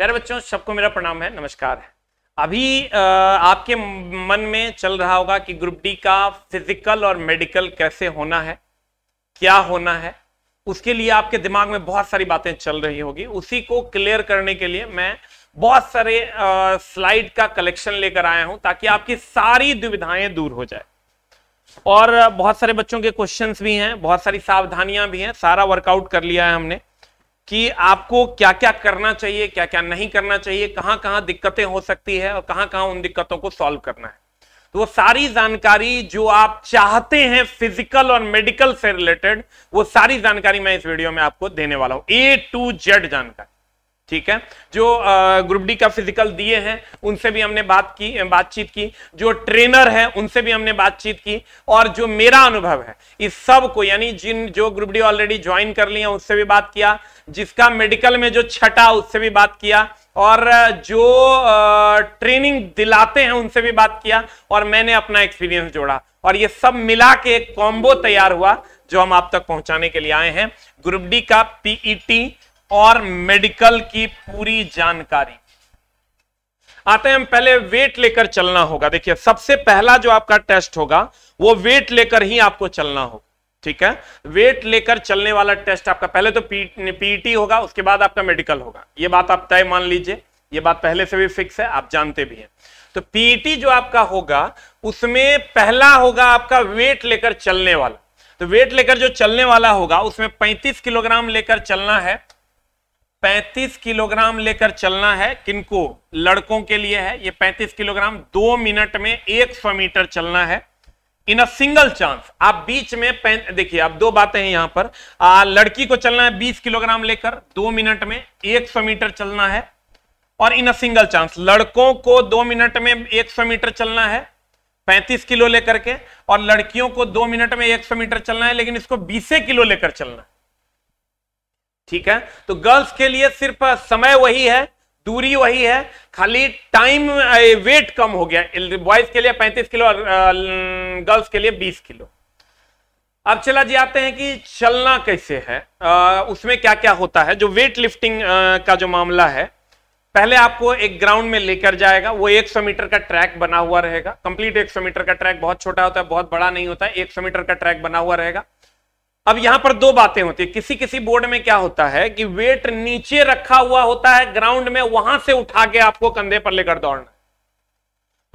प्यारे बच्चों सबको मेरा प्रणाम है नमस्कार है अभी आ, आपके मन में चल रहा होगा कि ग्रुप डी का फिजिकल और मेडिकल कैसे होना है क्या होना है उसके लिए आपके दिमाग में बहुत सारी बातें चल रही होगी उसी को क्लियर करने के लिए मैं बहुत सारे स्लाइड का कलेक्शन लेकर आया हूं ताकि आपकी सारी दुविधाएं दूर हो जाए और बहुत सारे बच्चों के क्वेश्चंस भी हैं बहुत सारी सावधानियां भी हैं सारा वर्कआउट कर लिया है हमने कि आपको क्या क्या करना चाहिए क्या क्या नहीं करना चाहिए कहां कहां दिक्कतें हो सकती है और कहां कहां उन दिक्कतों को सॉल्व करना है तो वो सारी जानकारी जो आप चाहते हैं फिजिकल और मेडिकल से रिलेटेड वो सारी जानकारी मैं इस वीडियो में आपको देने वाला हूं ए टू जेड जानकारी ठीक है जो ग्रुप डी का फिजिकल दिए हैं उनसे भी हमने बात की बातचीत की जो ट्रेनर है उनसे भी हमने बातचीत की और जो मेरा अनुभव है इस सब को यानी जिन जो ग्रुप डी ऑलरेडी ज्वाइन कर लिया उससे भी बात किया जिसका मेडिकल में जो छटा उससे भी बात किया और जो ट्रेनिंग दिलाते हैं उनसे भी बात किया और मैंने अपना एक्सपीरियंस जोड़ा और ये सब मिला के एक कॉम्बो तैयार हुआ जो हम आप तक पहुंचाने के लिए आए हैं ग्रुप डी का पीईटी और मेडिकल की पूरी जानकारी आते हैं हम पहले वेट लेकर चलना होगा देखिए सबसे पहला जो आपका टेस्ट होगा वो वेट लेकर ही आपको चलना होगा ठीक है वेट लेकर चलने वाला टेस्ट आपका पहले तो पीईटी होगा उसके बाद आपका मेडिकल होगा ये बात आप तय मान लीजिए ये बात पहले से भी फिक्स है आप जानते भी हैं तो पीईटी जो आपका होगा उसमें पहला होगा आपका वेट लेकर चलने वाला तो वेट लेकर जो चलने वाला होगा उसमें 35 किलोग्राम लेकर चलना है 35 किलोग्राम लेकर चलना है किनको लड़कों के लिए है ये 35 किलोग्राम दो मिनट में 100 मीटर चलना है इन अ सिंगल चांस आप बीच में देखिए आप दो बातें हैं यहां पर आ, लड़की को चलना है 20 किलोग्राम लेकर दो मिनट में 100 मीटर चलना है और इन अ सिंगल चांस लड़कों को दो मिनट में 100 मीटर चलना है 35 किलो लेकर के और लड़कियों को दो मिनट में 100 मीटर चलना है लेकिन इसको बीस किलो लेकर चलना है ठीक है तो गर्ल्स के लिए सिर्फ समय वही है दूरी वही है खाली टाइम वेट कम हो गया बॉयज के लिए 35 किलो और गर्ल्स के लिए 20 किलो अब चला जी आते हैं कि चलना कैसे है उसमें क्या क्या होता है जो वेट लिफ्टिंग का जो मामला है पहले आपको एक ग्राउंड में लेकर जाएगा वो 100 मीटर का ट्रैक बना हुआ रहेगा कंप्लीट 100 मीटर का ट्रैक बहुत छोटा होता है बहुत बड़ा नहीं होता है एक मीटर का ट्रैक बना हुआ रहेगा अब यहां पर दो बातें होती है किसी किसी बोर्ड में क्या होता है कि वेट नीचे रखा हुआ होता है ग्राउंड में वहां से उठा के आपको कंधे पर लेकर दौड़ना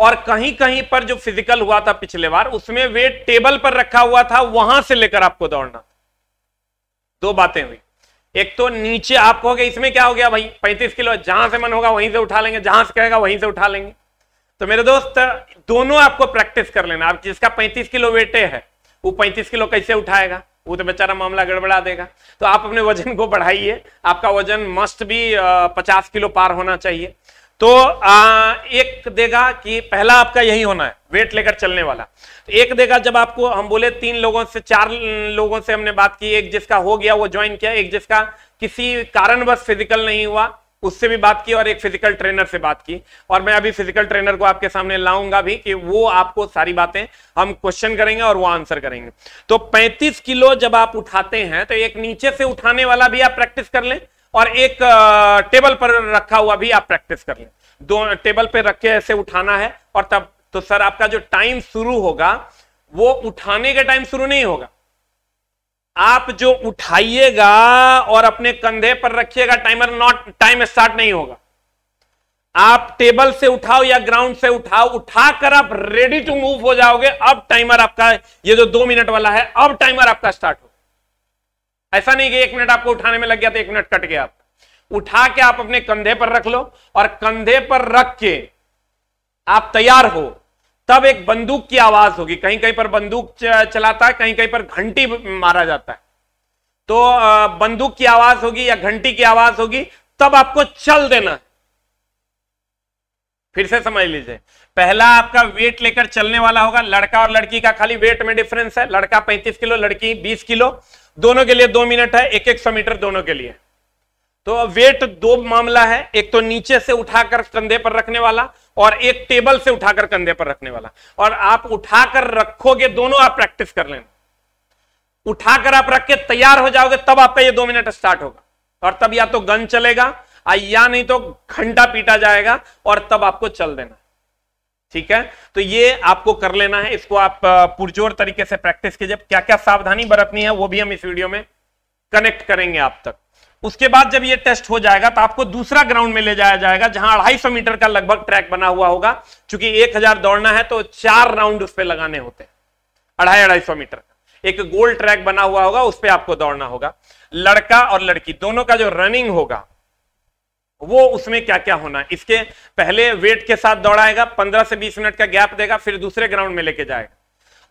और कहीं कहीं पर जो फिजिकल हुआ था पिछले बार उसमें वेट टेबल पर रखा हुआ था वहां से लेकर आपको दौड़ना दो बातें हुई एक तो नीचे आप कहोगे इसमें क्या हो गया भाई पैंतीस किलो जहां से मन होगा वहीं से उठा लेंगे जहां से कहेगा वहीं से उठा लेंगे तो मेरे दोस्त दोनों आपको प्रैक्टिस कर लेना आप जिसका पैंतीस किलो वेटे है वो पैंतीस किलो कैसे उठाएगा वो तो बेचारा मामला गड़बड़ा देगा तो आप अपने वजन को बढ़ाइए आपका वजन मस्ट भी पचास किलो पार होना चाहिए तो आ, एक देगा कि पहला आपका यही होना है वेट लेकर चलने वाला तो एक देगा जब आपको हम बोले तीन लोगों से चार लोगों से हमने बात की एक जिसका हो गया वो ज्वाइन किया एक जिसका किसी कारणवश फिजिकल नहीं हुआ उससे भी बात की और एक फिजिकल ट्रेनर से बात की और मैं अभी फिजिकल ट्रेनर को आपके सामने लाऊंगा भी कि वो आपको सारी बातें हम क्वेश्चन करेंगे और वो आंसर करेंगे तो 35 किलो जब आप उठाते हैं तो एक नीचे से उठाने वाला भी आप प्रैक्टिस कर लें और एक टेबल पर रखा हुआ भी आप प्रैक्टिस कर लें दो टेबल पर रख के ऐसे उठाना है और तब तो सर आपका जो टाइम शुरू होगा वो उठाने का टाइम शुरू नहीं होगा आप जो उठाइएगा और अपने कंधे पर रखिएगा टाइमर नॉट टाइम स्टार्ट नहीं होगा आप टेबल से उठाओ या ग्राउंड से उठाओ उठाकर आप रेडी टू मूव हो जाओगे अब टाइमर आपका ये जो दो मिनट वाला है अब टाइमर आपका स्टार्ट हो ऐसा नहीं कि एक मिनट आपको उठाने में लग गया तो एक मिनट कट गया आप उठा के आप अपने कंधे पर रख लो और कंधे पर रख के आप तैयार हो तब एक बंदूक की आवाज होगी कहीं कहीं पर बंदूक चलाता है कहीं कहीं पर घंटी मारा जाता है तो बंदूक की आवाज होगी या घंटी की आवाज होगी तब आपको चल देना फिर से समझ लीजिए पहला आपका वेट लेकर चलने वाला होगा लड़का और लड़की का खाली वेट में डिफरेंस है लड़का 35 किलो लड़की 20 किलो दोनों के लिए दो मिनट है एक एक सौ मीटर दोनों के लिए तो वेट दो मामला है एक तो नीचे से उठाकर कंधे पर रखने वाला और एक टेबल से उठाकर कंधे पर रखने वाला और आप उठाकर रखोगे दोनों आप प्रैक्टिस कर लेना उठाकर आप रख के तैयार हो जाओगे तब आपका ये दो मिनट स्टार्ट होगा और तब या तो गन चलेगा या नहीं तो घंटा पीटा जाएगा और तब आपको चल देना ठीक है तो ये आपको कर लेना है इसको आप पुरजोर तरीके से प्रैक्टिस कीजिए क्या क्या सावधानी बरतनी है वो भी हम इस वीडियो में कनेक्ट करेंगे आप तक उसके बाद जब ये टेस्ट हो जाएगा तो आपको दूसरा ग्राउंड में ले जाया जाएगा जहां अढ़ाई सौ मीटर का लगभग ट्रैक बना हुआ होगा चूंकि एक हजार दौड़ना है तो चार राउंड उस पर लगाने होते हैं अढ़ाई अढ़ाई सौ मीटर एक गोल ट्रैक बना हुआ होगा उस पर आपको दौड़ना होगा लड़का और लड़की दोनों का जो रनिंग होगा वो उसमें क्या क्या होना है इसके पहले वेट के साथ दौड़ाएगा पंद्रह से बीस मिनट का गैप देगा फिर दूसरे ग्राउंड में लेके जाएगा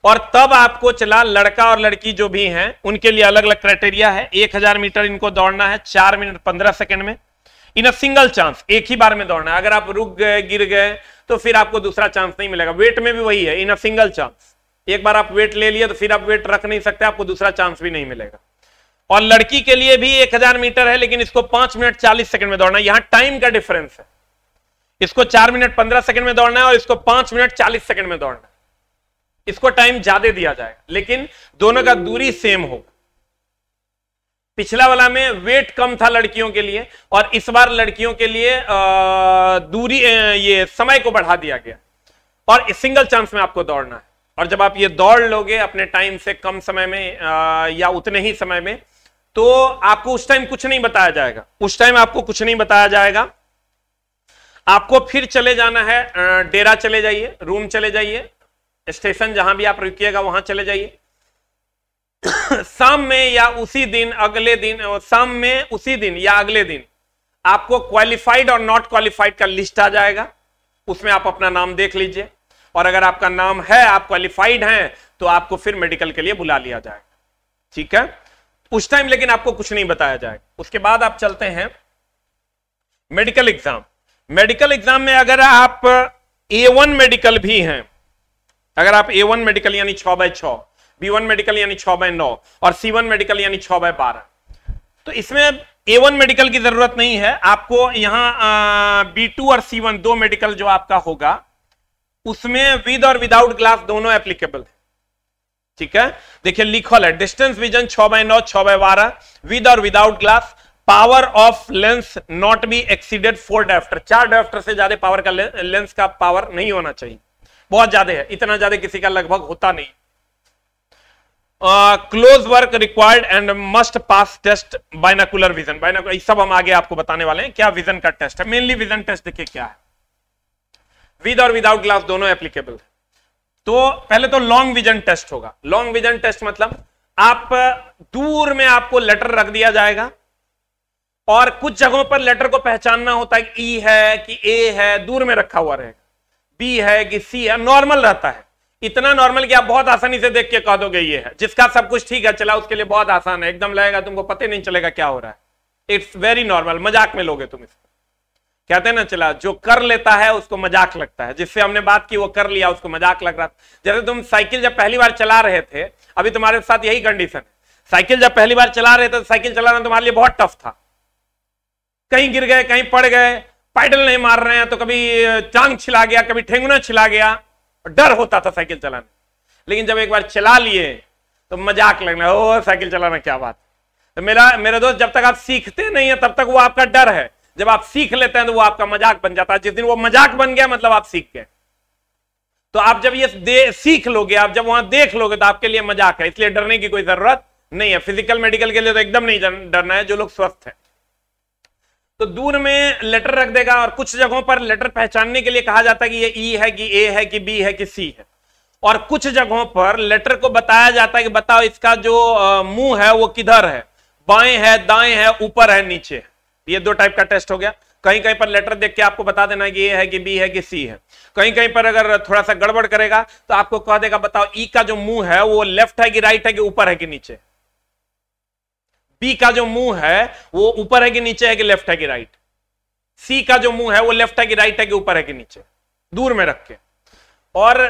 और तब आपको चला लड़का और लड़की जो भी हैं उनके लिए अलग अलग क्राइटेरिया है एक हजार मीटर इनको दौड़ना है चार मिनट पंद्रह सेकंड में इन अ सिंगल चांस एक ही बार में दौड़ना है अगर आप रुक गए गिर गए तो फिर आपको दूसरा चांस नहीं मिलेगा वेट में भी वही है इन अ सिंगल चांस एक बार आप वेट ले लिए तो फिर आप वेट रख नहीं सकते आपको दूसरा चांस भी नहीं मिलेगा और लड़की के लिए भी एक हजार मीटर है लेकिन इसको पांच मिनट चालीस सेकंड में दौड़ना है यहां टाइम का डिफरेंस है इसको चार मिनट पंद्रह सेकंड में दौड़ना है और इसको पांच मिनट चालीस सेकंड में दौड़ना है इसको टाइम ज्यादा दिया जाएगा लेकिन दोनों का दूरी सेम होगा पिछला वाला में वेट कम था लड़कियों के लिए और इस बार लड़कियों के लिए दूरी ये समय को बढ़ा दिया गया और सिंगल चांस में आपको दौड़ना है और जब आप ये दौड़ लोगे अपने टाइम से कम समय में या उतने ही समय में तो आपको उस टाइम कुछ नहीं बताया जाएगा उस टाइम आपको कुछ नहीं बताया जाएगा आपको फिर चले जाना है डेरा चले जाइए रूम चले जाइए स्टेशन जहां भी आप रुकिएगा वहां चले जाइए शाम में या उसी दिन अगले दिन शाम में उसी दिन या अगले दिन आपको क्वालिफाइड और नॉट क्वालिफाइड का लिस्ट आ जाएगा उसमें आप अपना नाम देख लीजिए और अगर आपका नाम है आप क्वालिफाइड हैं तो आपको फिर मेडिकल के लिए बुला लिया जाएगा ठीक है उस टाइम लेकिन आपको कुछ नहीं बताया जाएगा उसके बाद आप चलते हैं मेडिकल एग्जाम मेडिकल एग्जाम में अगर आप ए वन मेडिकल भी हैं अगर आप ए वन मेडिकल यानी छः बाय छ बी वन मेडिकल यानी छ बाय नौ और सी वन मेडिकल यानी छ बाय बारह तो इसमें ए वन मेडिकल की जरूरत नहीं है आपको यहाँ बी टू और सी वन दो मेडिकल जो आपका होगा उसमें विद और विदाउट ग्लास दोनों एप्लीकेबल है ठीक है देखिए लिखल है डिस्टेंस विजन छः बाय नौ छः बाय बारह विद और without glass power of lens not be exceeded four diopter चार डेफ्टर से ज्यादा पावर का लेंस का पावर नहीं होना चाहिए बहुत ज्यादा है इतना ज्यादा किसी का लगभग होता नहीं close work required and must pass test binocular vision binocular सब हम आगे आपको बताने वाले हैं क्या विजन का टेस्ट है मेनली विजन टेस्ट देखिए क्या है विद और विदाउट ग्लास दोनों एप्लीकेबल है तो पहले तो लॉन्ग विजन टेस्ट होगा लॉन्ग विजन टेस्ट मतलब आप दूर में आपको लेटर रख दिया जाएगा और कुछ जगहों पर लेटर को पहचानना होता है ई e है कि ए है दूर में रखा हुआ रहेगा बी है कि सी है नॉर्मल रहता है इतना नॉर्मल कि आप बहुत आसानी से देख के कह दोगे ये है जिसका सब कुछ ठीक है चला उसके लिए बहुत आसान है एकदम लगेगा तुमको पता नहीं चलेगा क्या हो रहा है इट्स वेरी नॉर्मल मजाक में लोगे तुम इसको कहते हैं ना चला जो कर लेता है उसको मजाक लगता है जिससे हमने बात की वो कर लिया उसको मजाक लग रहा जैसे तुम साइकिल जब पहली बार चला रहे थे अभी तुम्हारे साथ यही कंडीशन है साइकिल जब पहली बार चला रहे थे तो साइकिल चलाना तुम्हारे लिए बहुत टफ था कहीं गिर गए कहीं पड़ गए पैडल नहीं मार रहे हैं तो कभी चांग छिला गया कभी ठेंगुना छिला गया और डर होता था साइकिल चलाने लेकिन जब एक बार चला लिए तो मजाक लगना ओ साइकिल चलाना क्या बात तो मेरा मेरे दोस्त जब तक आप सीखते नहीं है तब तक वो आपका डर है जब आप सीख लेते हैं तो वो आपका मजाक बन जाता है जिस दिन वो मजाक बन गया मतलब आप सीख गए तो आप जब ये सीख लोगे आप जब वहां देख लोगे तो आपके लिए मजाक है इसलिए डरने की कोई जरूरत नहीं है फिजिकल मेडिकल के लिए तो एकदम नहीं डरना है जो लोग स्वस्थ है तो दूर में लेटर रख देगा और कुछ जगहों पर लेटर पहचानने के लिए कहा जाता है कि ये ई है कि ए है कि बी है कि सी है और कुछ जगहों पर लेटर को बताया जाता है कि बताओ इसका जो मुंह है वो किधर है बाएं है दाएं है ऊपर है नीचे है ये दो टाइप का टेस्ट हो गया कहीं कहीं पर लेटर देख के आपको बता देना कि ये है कि बी है कि सी है कहीं कहीं पर अगर थोड़ा सा गड़बड़ करेगा तो आपको कह देगा बताओ ई का जो मुंह है वो लेफ्ट है कि राइट है कि ऊपर है कि नीचे है पी का जो मुंह है वो ऊपर है कि नीचे है कि लेफ्ट है कि राइट सी का जो मुंह है वो लेफ्ट है कि राइट है कि ऊपर है कि नीचे दूर में रख के और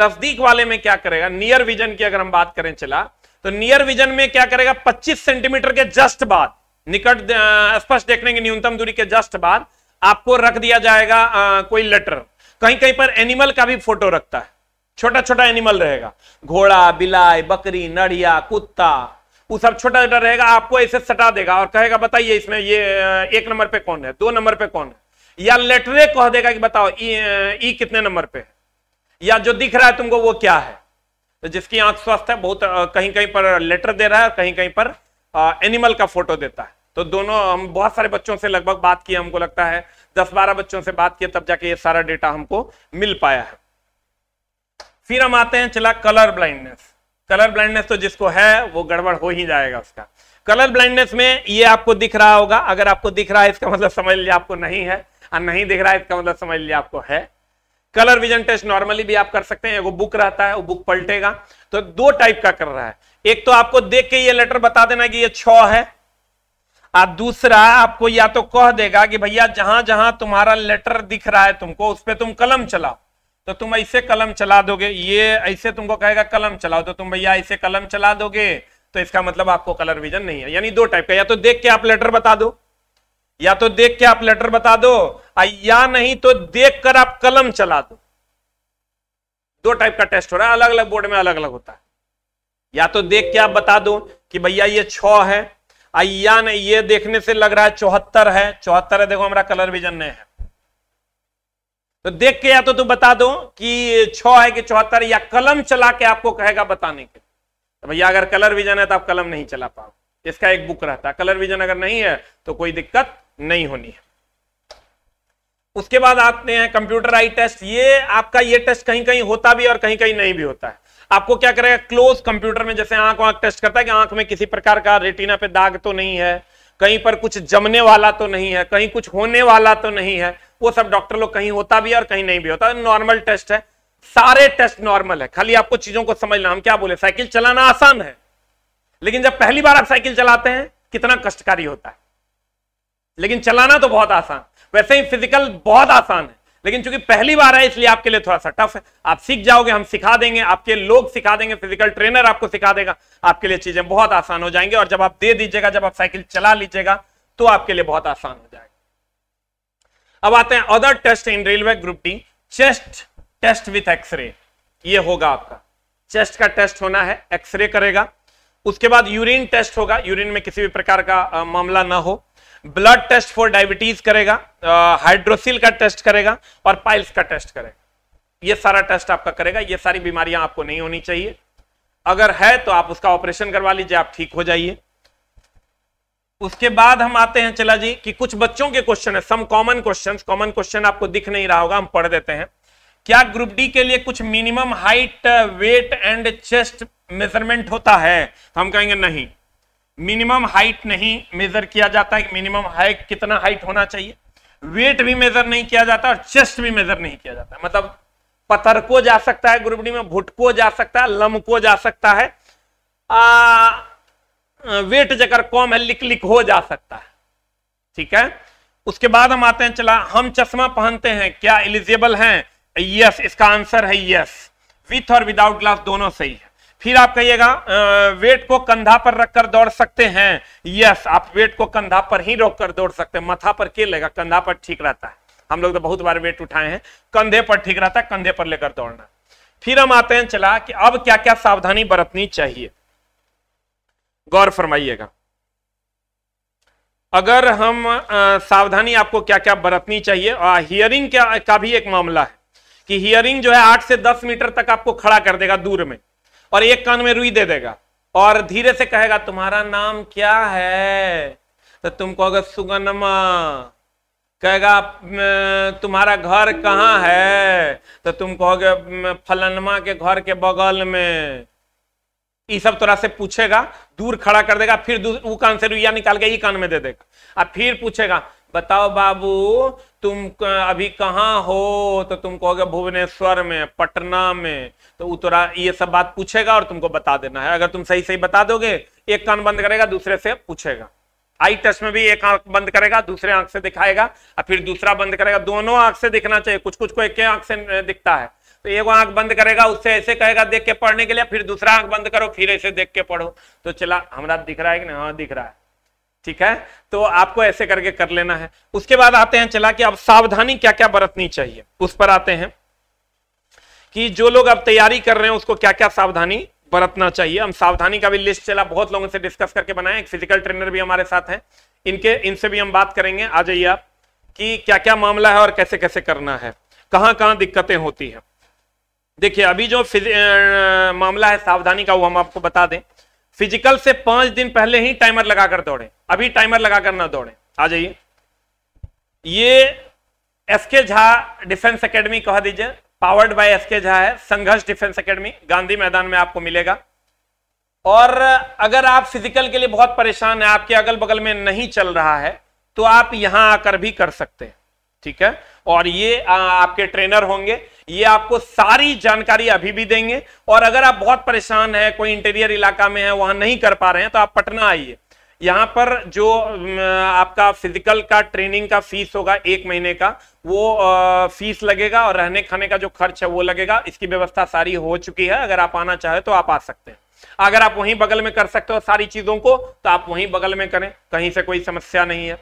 नजदीक वाले में क्या करेगा नियर विजन की अगर हम बात करें चला तो नियर विजन में क्या करेगा 25 सेंटीमीटर के जस्ट बाद निकट स्पष्ट देखने की न्यूनतम दूरी के जस्ट बाद आपको रख दिया जाएगा आ, कोई लेटर कहीं कहीं पर एनिमल का भी फोटो रखता है छोटा छोटा एनिमल रहेगा घोड़ा बिलाई बकरी नड़िया कुत्ता वो सब छोटा छोटा रहेगा आपको ऐसे सटा देगा और कहेगा बताइए इसमें ये एक नंबर पे कौन है दो नंबर पे कौन है या लेटरे कह देगा कि बताओ ई कितने नंबर पे है या जो दिख रहा है तुमको वो क्या है तो जिसकी आंख स्वस्थ है बहुत कहीं कहीं पर लेटर दे रहा है कहीं कहीं पर आ, एनिमल का फोटो देता है तो दोनों हम बहुत सारे बच्चों से लगभग बात किए हमको लगता है दस बारह बच्चों से बात किए तब जाके ये सारा डेटा हमको मिल पाया है फिर हम आते हैं चला कलर ब्लाइंडनेस कलर ब्लाइंडनेस तो जिसको है वो गड़बड़ हो ही जाएगा उसका कलर ब्लाइंडनेस में ये आपको दिख रहा होगा अगर आपको दिख रहा है इसका मतलब समझ लिया आपको नहीं है और नहीं दिख रहा है इसका मतलब समझ लिया आपको है कलर विजन टेस्ट नॉर्मली भी आप कर सकते हैं वो बुक रहता है वो बुक पलटेगा तो दो टाइप का कर रहा है एक तो आपको देख के ये लेटर बता देना कि ये छ है और दूसरा आपको या तो कह देगा कि भैया जहां जहां तुम्हारा लेटर दिख रहा है तुमको उस पर तुम कलम चलाओ तो तुम ऐसे कलम चला दोगे ये ऐसे तुमको कहेगा कलम चलाओ तो तुम भैया ऐसे कलम चला दोगे तो इसका मतलब आपको कलर विजन नहीं है यानी दो टाइप का या तो देख के आप लेटर बता दो या तो देख के आप लेटर बता दो या नहीं तो देख कर आप कलम चला दो दो टाइप का टेस्ट हो रहा है अलग अलग बोर्ड में अलग अलग होता है या तो देख के आप बता दो कि भैया ये छ है या नहीं ये देखने से लग रहा है चौहत्तर है चौहत्तर है देखो हमारा कलर विजन नहीं है तो देख के या तो तुम बता दो कि छ है कि चौहत्तर या कलम चला के आपको कहेगा बताने के तो भैया अगर कलर विजन है तो आप कलम नहीं चला पाओ इसका एक बुक रहता है कलर विजन अगर नहीं है तो कोई दिक्कत नहीं होनी है उसके बाद आते हैं कंप्यूटर आई टेस्ट ये आपका ये टेस्ट कहीं कहीं होता भी और कहीं कहीं नहीं भी होता है आपको क्या करेगा क्लोज कंप्यूटर में जैसे आंख वाँख टेस्ट करता है कि आंख में किसी प्रकार का रेटिना पे दाग तो नहीं है कहीं पर कुछ जमने वाला तो नहीं है कहीं कुछ होने वाला तो नहीं है वो सब डॉक्टर लोग कहीं होता भी है और कहीं नहीं भी होता नॉर्मल टेस्ट है सारे टेस्ट नॉर्मल है खाली आपको चीजों को समझना हम क्या बोले साइकिल चलाना आसान है लेकिन जब पहली बार आप साइकिल चलाते हैं कितना कष्टकारी होता है लेकिन चलाना तो बहुत आसान वैसे ही फिजिकल बहुत आसान है लेकिन चूंकि पहली बार है इसलिए आपके लिए थोड़ा सा टफ है आप सीख जाओगे हम सिखा देंगे आपके लोग सिखा देंगे फिजिकल ट्रेनर आपको सिखा देगा आपके लिए चीजें बहुत आसान हो जाएंगे और जब आप दे दीजिएगा जब आप साइकिल चला लीजिएगा तो आपके लिए बहुत आसान हो जाएगा अब आते हैं other test in railway group D chest test with X ray ये होगा आपका चेस्ट का टेस्ट होना है एक्सरे करेगा उसके बाद यूरिन टेस्ट होगा यूरिन में किसी भी प्रकार का आ, मामला ना हो ब्लड टेस्ट फॉर डायबिटीज करेगा हाइड्रोसिल का टेस्ट करेगा और पाइल्स का टेस्ट करेगा ये सारा टेस्ट आपका करेगा ये सारी बीमारियां आपको नहीं होनी चाहिए अगर है तो आप उसका ऑपरेशन करवा लीजिए आप ठीक हो जाइए उसके बाद हम आते हैं चला जी कि कुछ बच्चों के क्वेश्चन है some common question common question आपको दिख नहीं रहा होगा हम पढ़ देते हैं क्या ग्रुप डी के लिए कुछ minimum height weight and chest measurement होता है तो हम कहेंगे नहीं मिनिमम हाइट नहीं मेजर किया जाता है मिनिमम हाइट कितना हाइट होना चाहिए वेट भी मेजर नहीं किया जाता और चेस्ट भी मेजर नहीं किया जाता मतलब पत्थर को जा सकता है ग्रुप डी में भुटको जा सकता है लम को जा सकता है आ, वेट जकर कॉम है लिक लिख हो जा सकता है ठीक है उसके बाद हम आते हैं चला हम चश्मा पहनते हैं क्या एलिजिबल हैं यस इसका आंसर है यस विथ और विदाउट ग्लास दोनों सही है फिर आप कहिएगा वेट को कंधा पर रखकर दौड़ सकते हैं यस आप वेट को कंधा पर ही रोक कर दौड़ सकते हैं मथा पर के लेगा कंधा पर ठीक रहता है हम लोग तो बहुत बार वेट उठाए हैं कंधे पर ठीक रहता है कंधे पर लेकर दौड़ना फिर हम आते हैं चला कि अब क्या क्या सावधानी बरतनी चाहिए गौर फरमाइएगा अगर हम आ, सावधानी आपको क्या क्या बरतनी चाहिए और हियरिंग क्या का भी एक मामला है कि हियरिंग जो है आठ से दस मीटर तक आपको खड़ा कर देगा दूर में और एक कान में रुई दे देगा और धीरे से कहेगा तुम्हारा नाम क्या है तो तुम कहोगे सुगनमा कहेगा तुम्हारा घर कहाँ है तो तुम कहोगे फलनमा के घर के बगल में ये सब तरह से पूछेगा दूर खड़ा कर देगा फिर वो कान से रुइया निकाल के ये कान में दे देगा अब फिर पूछेगा बताओ बाबू तुम अभी कहाँ हो तो तुम कहोगे भुवनेश्वर में पटना में तो वो तोरा ये सब बात पूछेगा और तुमको बता देना है अगर तुम सही सही बता दोगे एक कान बंद करेगा दूसरे से पूछेगा आई टच में भी एक आंख बंद करेगा दूसरे आंख से दिखाएगा और फिर दूसरा बंद करेगा दोनों आंख से दिखना चाहिए कुछ कुछ को एक आंख से दिखता है तो एक आंख बंद करेगा उससे ऐसे कहेगा देख के पढ़ने के लिए फिर दूसरा आंख बंद करो फिर ऐसे देख के पढ़ो तो चला हमारा दिख रहा है कि नहीं हाँ दिख रहा है ठीक है तो आपको ऐसे करके कर लेना है उसके बाद आते हैं चला कि अब सावधानी क्या क्या बरतनी चाहिए उस पर आते हैं कि जो लोग अब तैयारी कर रहे हैं उसको क्या क्या सावधानी बरतना चाहिए हम सावधानी का भी लिस्ट चला बहुत लोगों से डिस्कस करके बनाए एक फिजिकल ट्रेनर भी हमारे साथ हैं इनके इनसे भी हम बात करेंगे आ जाइए आप कि क्या क्या मामला है और कैसे कैसे करना है कहां कहां दिक्कतें होती हैं देखिए अभी जो फिज मामला है सावधानी का वो हम आपको बता दें फिजिकल से पांच दिन पहले ही टाइमर लगाकर दौड़े अभी टाइमर लगाकर ना दौड़े आ जाइए ये एस के झा डिफेंस एकेडमी कह दीजिए पावर्ड बाय एस के झा है संघर्ष डिफेंस एकेडमी गांधी मैदान में आपको मिलेगा और अगर आप फिजिकल के लिए बहुत परेशान है आपके अगल बगल में नहीं चल रहा है तो आप यहां आकर भी कर सकते हैं ठीक है और ये आ, आपके ट्रेनर होंगे ये आपको सारी जानकारी अभी भी देंगे और अगर आप बहुत परेशान है कोई इंटीरियर इलाका में है वहां नहीं कर पा रहे हैं तो आप पटना आइए यहां पर जो आपका फिजिकल का ट्रेनिंग का फीस होगा एक महीने का वो फीस लगेगा और रहने खाने का जो खर्च है वो लगेगा इसकी व्यवस्था सारी हो चुकी है अगर आप आना चाहे तो आप आ सकते हैं अगर आप वहीं बगल में कर सकते हो सारी चीजों को तो आप वहीं बगल में करें कहीं से कोई समस्या नहीं है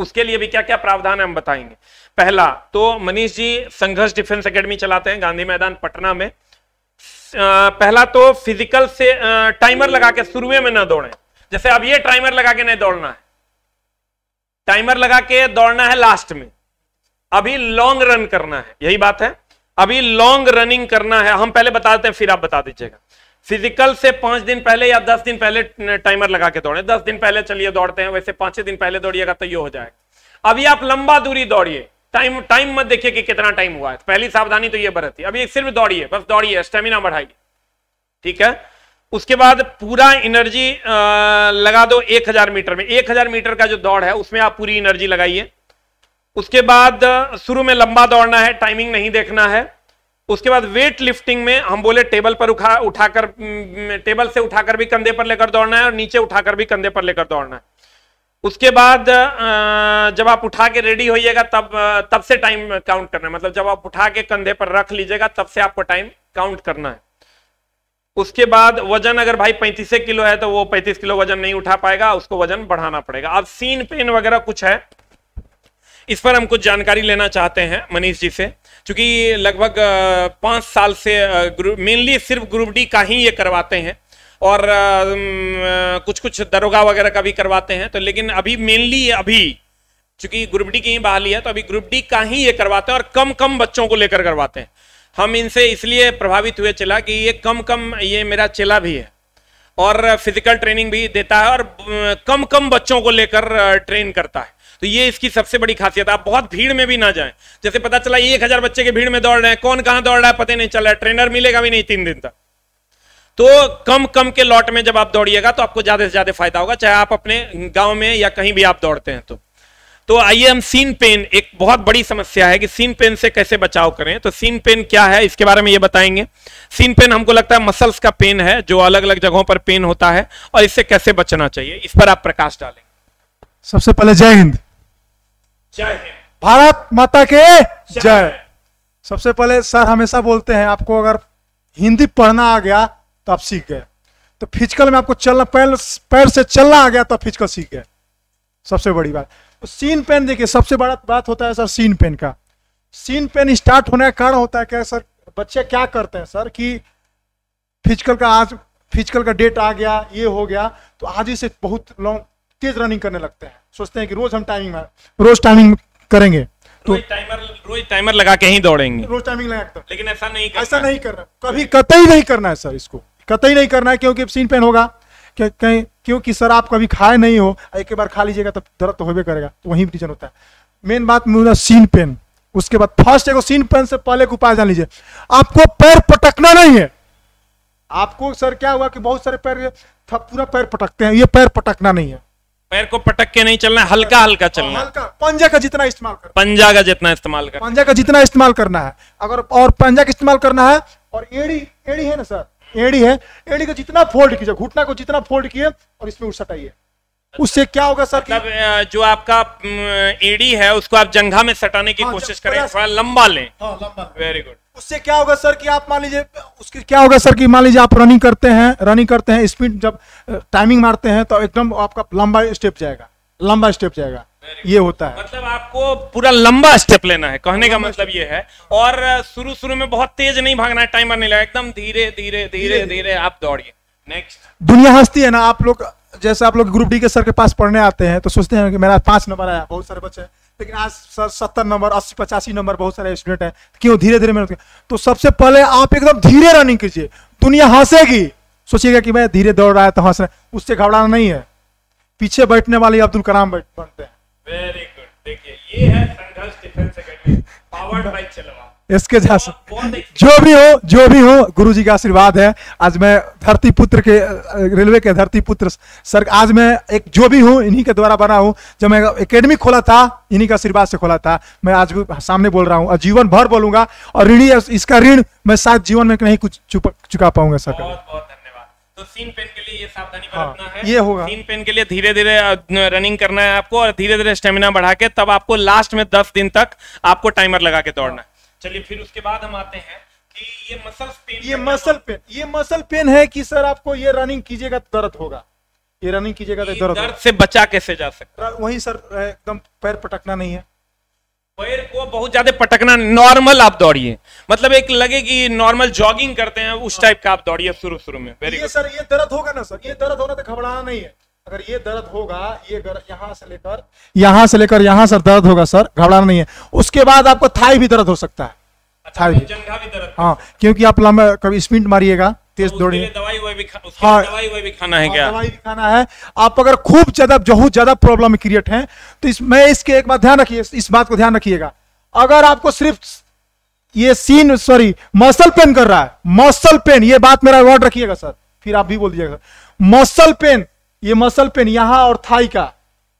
उसके लिए भी क्या क्या प्रावधान है हम बताएंगे पहला तो मनीष जी संघर्ष डिफेंस अकेडमी चलाते हैं गांधी मैदान पटना में पहला तो फिजिकल से टाइमर लगा के शुरुए में ना दौड़े जैसे अब ये टाइमर लगा के नहीं दौड़ना है टाइमर लगा के दौड़ना है लास्ट में अभी लॉन्ग रन करना है यही बात है अभी लॉन्ग रनिंग करना है हम पहले बता देते हैं फिर आप बता दीजिएगा फिजिकल से पांच दिन पहले या दस दिन पहले टाइमर लगा के दौड़े दस दिन पहले चलिए दौड़ते हैं वैसे पांच दिन पहले दौड़िएगा तो ये हो जाएगा अभी आप लंबा दूरी दौड़िए टाइम टाइम मत देखिए कि कितना टाइम हुआ है पहली सावधानी तो ये बरती अभी सिर्फ दौड़िए बस दौड़िए स्टेमिना बढ़ाइए ठीक है उसके बाद पूरा एनर्जी लगा दो 1000 मीटर में 1000 मीटर का जो दौड़ है उसमें आप पूरी एनर्जी लगाइए उसके बाद शुरू में लंबा दौड़ना है टाइमिंग नहीं देखना है उसके बाद वेट लिफ्टिंग में हम बोले टेबल पर उठा उठाकर टेबल से उठाकर भी कंधे पर लेकर दौड़ना है और नीचे उठाकर भी कंधे पर लेकर दौड़ना है उसके बाद जब आप उठा के रेडी होइएगा तब तब से टाइम काउंट करना है मतलब जब आप उठा के कंधे पर रख लीजिएगा तब से आपको टाइम काउंट करना है उसके बाद वजन अगर भाई पैंतीस किलो है तो वो पैंतीस किलो वजन नहीं उठा पाएगा उसको वजन बढ़ाना पड़ेगा अब सीन पेन वगैरह कुछ है इस पर हम कुछ जानकारी लेना चाहते हैं मनीष जी से चूँकि लगभग पाँच साल से ग्रुप मेनली सिर्फ ग्रुप डी का ही ये करवाते हैं और कुछ कुछ दरोगा वगैरह का भी करवाते हैं तो लेकिन अभी मेनली अभी चूंकि ग्रुप डी की ही बहाली है तो अभी ग्रुप डी का ही ये करवाते हैं और कम कम बच्चों को लेकर करवाते हैं हम इनसे इसलिए प्रभावित हुए चला कि ये कम कम ये मेरा चेला भी है और फिजिकल ट्रेनिंग भी देता है और कम कम बच्चों को लेकर ट्रेन करता है तो ये इसकी सबसे बड़ी खासियत आप बहुत भीड़ में भी ना जाएं जैसे पता चला एक हजार बच्चे के भीड़ में दौड़ रहे हैं कौन कहां दौड़ रहा है पता नहीं चल रहा है ट्रेनर मिलेगा भी नहीं तीन दिन तक तो कम कम के लॉट में जब आप दौड़िएगा तो आपको ज्यादा से ज्यादा फायदा होगा चाहे आप अपने गांव में या कहीं भी आप दौड़ते हैं तो तो आइए हम सीन पेन एक बहुत बड़ी समस्या है कि सीन पेन से कैसे बचाव करें तो सीन पेन क्या है इसके बारे में ये बताएंगे सीन पेन हमको लगता है मसल्स का पेन है जो अलग अलग जगहों पर पेन होता है और इससे कैसे बचना चाहिए इस पर आप प्रकाश डालेंगे सबसे पहले जय हिंद जय भारत माता के जय सबसे पहले सर हमेशा बोलते हैं आपको अगर हिंदी पढ़ना आ गया तो आप सीख गए तो फिजिकल में आपको चलना पैर पैर से चलना आ गया तो फिजिकल सीख गए सबसे बड़ी बात तो सीन पेन देखिए सबसे बड़ा बात होता है सर सीन पेन का सीन पेन स्टार्ट होने का कारण होता है क्या सर बच्चे क्या करते हैं सर कि फिजिकल का आज फिजिकल का डेट आ गया ये हो गया तो आज ही से बहुत लॉन्ग तेज रनिंग करने लगते हैं सोचते हैं कि रोज हम टाइमिंग रोज टाइमिंग करेंगे तो टाइमर रोज टाइमर लगा के ही दौड़ेंगे रोज टाइमिंग लगा कर लेकिन ऐसा नहीं ऐसा नहीं करना कभी कतई नहीं करना है सर इसको कतई नहीं करना है क्योंकि सीन पेन होगा कहीं क्योंकि सर आप कभी खाए नहीं हो एक बार खा लीजिएगा तो दर्द तो होबे करेगा तो वही रीजन होता है मेन बात मुझे सीन पेन उसके बाद फर्स्ट एगो सीन पेन से पहले एक उपाय जान लीजिए आपको पैर पटकना नहीं है आपको सर क्या हुआ कि बहुत सारे पैर पूरा पैर पटकते हैं ये पैर पटकना नहीं है पैर को पटक के नहीं चलना हल्का हल्का हाँ, चलना हल्का पंजा का जितना इस्तेमाल कर पंजा का जितना इस्तेमाल कर पंजा का जितना इस्तेमाल करना है अगर और पंजा का इस्तेमाल करना है और एड़ी एड़ी है ना सर एड़ी है एड़ी को जितना फोल्ड कीजिए घुटना को जितना फोल्ड किए और इसमें उठ सटाइए उससे क्या होगा सर मतलब जो आपका एड़ी है उसको आप जंघा में सटाने की हाँ, कोशिश करें थोड़ा लंबा लें वेरी हाँ, गुड उससे क्या होगा सर कि आप मान लीजिए उसके क्या होगा सर कि मान लीजिए आप रनिंग करते हैं रनिंग करते हैं स्पीड जब टाइमिंग मारते हैं तो एकदम आपका लंबा स्टेप जाएगा लंबा स्टेप जाएगा ये होता है मतलब आपको पूरा लंबा स्टेप लेना है कहने का मतलब ये है और शुरू शुरू में बहुत तेज नहीं भागना है टाइमर नहीं लगा एकदम धीरे धीरे धीरे धीरे आप दौड़िए नेक्स्ट दुनिया हंसती है ना आप लोग जैसे आप लोग ग्रुप डी के सर के पास पढ़ने आते हैं तो सोचते हैं कि मेरा पांच नंबर आया बहुत सारे बच्चे लेकिन आज सर सत्तर नंबर अस्सी पचासी नंबर बहुत सारे स्टूडेंट हैं तो क्यों धीरे धीरे मेहनत तो सबसे पहले आप एकदम धीरे रनिंग कीजिए दुनिया हंसेगी सोचिएगा कि मैं धीरे दौड़ रहा है तो हंस रहे उससे घबराना नहीं है पीछे बैठने वाले अब्दुल कलाम बैठ बनते हैं वेरी गुड देखिए ये है संघर्ष डिफेंस अकेडमी पावर्ड बाय चलवा इसके जैसा हाँ, जो भी हो जो भी हो गुरु जी का आशीर्वाद है आज मैं धरती पुत्र के रेलवे के धरती पुत्र सर आज मैं एक जो भी हूँ इन्हीं के द्वारा बना हूँ जब मैं एकेडमी खोला था इन्हीं का आशीर्वाद से खोला था मैं आज भी सामने बोल रहा हूँ और जीवन भर बोलूंगा और ऋणी इसका ऋण मैं शायद जीवन में नहीं कुछ चुका पाऊंगा सर तो सीन पेन के लिए ये सावधानी हाँ, बरतना हाँ, है ये होगा सीन पेन के लिए धीरे धीरे रनिंग करना है आपको और धीरे धीरे स्टेमिना बढ़ा के तब आपको लास्ट में दस दिन तक आपको टाइमर लगा के दौड़ना है चलिए फिर उसके बाद हम आते हैं कि ये मसल पेन ये मसल मतलब? पेन ये मसल पेन है कि सर आपको ये रनिंग कीजिएगा तो दर्द होगा ये रनिंग कीजिएगा तो दर्द दर्द से बचा कैसे जा सकता है वही सर एकदम पैर पटकना नहीं है पैर को बहुत ज्यादा पटकना नॉर्मल आप दौड़िए मतलब एक लगे कि नॉर्मल जॉगिंग करते हैं उस टाइप हाँ। का आप दौड़िए शुरू शुरू में ये सर ये दर्द होगा ना सर ये दर्द होना तो घबराना नहीं है अगर ये दर्द होगा ये यहां से लेकर यहां से लेकर यहां सर दर्द होगा सर घबराना नहीं है उसके बाद आपको थाई भी दर्द हो सकता है अच्छा, थाई भी हाँ क्योंकि आप लंबा कभी स्पिंट मारिएगा तेज तो दौड़िए दवाई भी हाँ दवाई भी खाना है हाँ, क्या दवाई भी खाना है आप अगर खूब ज्यादा बहुत ज्यादा प्रॉब्लम क्रिएट है तो इस मैं इसके एक बात ध्यान रखिए इस बात को ध्यान रखिएगा अगर आपको सिर्फ ये सीन सॉरी मसल पेन कर रहा है मसल पेन ये बात मेरा वर्ड रखिएगा सर फिर आप भी बोल दीजिएगा मसल पेन ये मसल पेन यहां और थाई का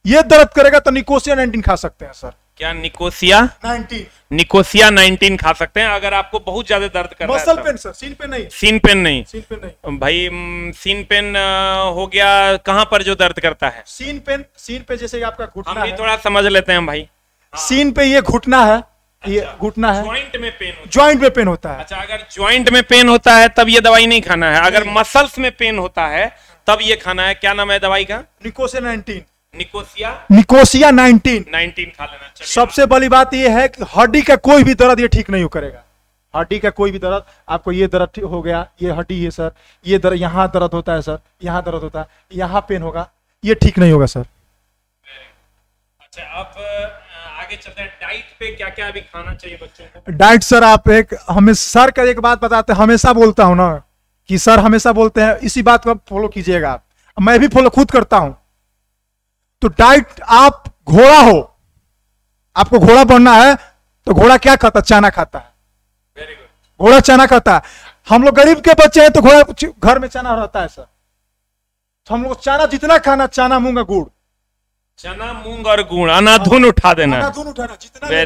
ये दर्द करेगा तो निकोसिया नाइनटीन खा सकते हैं सर क्या निकोसिया नाइनटीन निकोसिया नाइनटीन खा सकते हैं अगर आपको बहुत ज्यादा दर्द कर muscle pain sir shin pain नहीं सीन पेन नहीं सीन पेन नहीं भाई सीन पेन हो गया कहाँ पर जो दर्द करता है सीन पेन सीन पे जैसे आपका घुटना हम भी थोड़ा समझ लेते हैं भाई हाँ। सीन पे ये घुटना है ये अच्छा। घुटना है ज्वाइंट में पेन ज्वाइंट में पेन होता है अच्छा अगर ज्वाइंट में पेन होता है तब ये दवाई नहीं खाना है अगर मसल्स में पेन होता है तब ये खाना है क्या नाम है दवाई का निकोसिया नाइनटीन निकोसिया निकोसिया नाइनटीन नाइनटीन खा लेना सबसे बड़ी बात यह है कि हड्डी का कोई भी दर्द ये ठीक नहीं करेगा हड्डी का कोई भी दर्द आपको ये दर्द हो गया ये हड्डी है सर ये दर्द यहाँ दर्द होता है सर यहाँ दर्द होता है यहाँ पेन होगा ये ठीक नहीं होगा सर अच्छा आप आगे चलते हैं डाइट पे क्या क्या अभी खाना चाहिए बच्चों को डाइट सर आप एक हमें सर का एक बात बताते हमेशा बोलता हूँ ना कि सर हमेशा बोलते हैं इसी बात को आप फॉलो कीजिएगा आप मैं भी फॉलो खुद करता हूं तो डाइट आप घोड़ा हो आपको घोड़ा बनना है तो घोड़ा क्या खाता चाना खाता है घोड़ा चाना खाता है हम लोग गरीब के बच्चे हैं तो घोड़ा घर में चना रहता है सर तो हम लोग चाना जितना खाना चाना मूंग गुड़ चना मूंग और गुड़ अनाधुन उठा देना अनाधुन उठाना जितना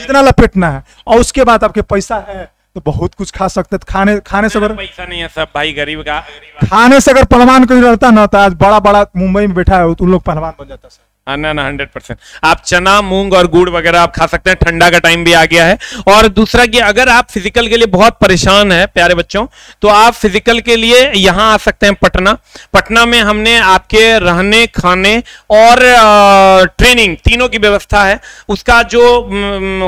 जितना लपेटना है और उसके बाद आपके पैसा है तो बहुत कुछ खा सकते तो खाने खाने से अगर पैसा नहीं है सब भाई गरीब का खाने से अगर पहलवान कोई रहता ना तो आज बड़ा बड़ा मुंबई में बैठा है तो उन लोग पहलवान बन जाता सर हाँ, ना ना हंड्रेड परसेंट आप चना मूंग और गुड़ वगैरह आप खा सकते हैं ठंडा का टाइम भी आ गया है और दूसरा कि अगर आप फिजिकल के लिए बहुत परेशान है प्यारे बच्चों तो आप फिजिकल के लिए यहाँ आ सकते हैं पटना पटना में हमने आपके रहने खाने और ट्रेनिंग तीनों की व्यवस्था है उसका जो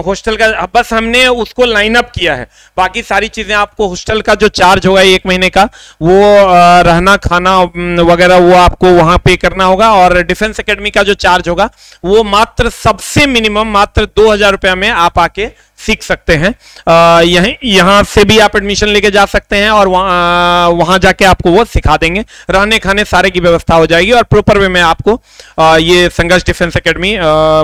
हॉस्टल का बस हमने उसको लाइन अप किया है बाकी सारी चीजें आपको हॉस्टल का जो चार्ज होगा एक महीने का वो रहना खाना वगैरह वो आपको वहां पे करना होगा और डिफेंस अकेडमी का जो चार्ज चार्ज होगा वो मात्र सबसे मिनिमम मात्र दो हजार रुपया में आप आके सीख सकते हैं यहीं यहां से भी आप एडमिशन लेके जा सकते हैं और वहां वहां जाके आपको वो सिखा देंगे रहने खाने सारे की व्यवस्था हो जाएगी और प्रॉपर वे में आपको आ, ये संघर्ष डिफेंस एकेडमी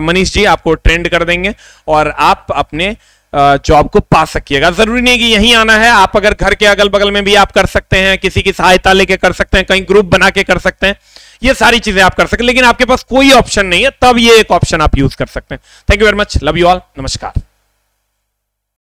मनीष जी आपको ट्रेंड कर देंगे और आप अपने जॉब को पा सकिएगा जरूरी नहीं कि यहीं आना है आप अगर घर के अगल बगल में भी आप कर सकते हैं किसी की सहायता लेके कर सकते हैं कहीं ग्रुप बना के कर सकते हैं ये सारी चीजें आप कर सकते हैं लेकिन आपके पास कोई ऑप्शन नहीं है तब ये एक ऑप्शन आप यूज कर सकते हैं thank you very much love you all नमस्कार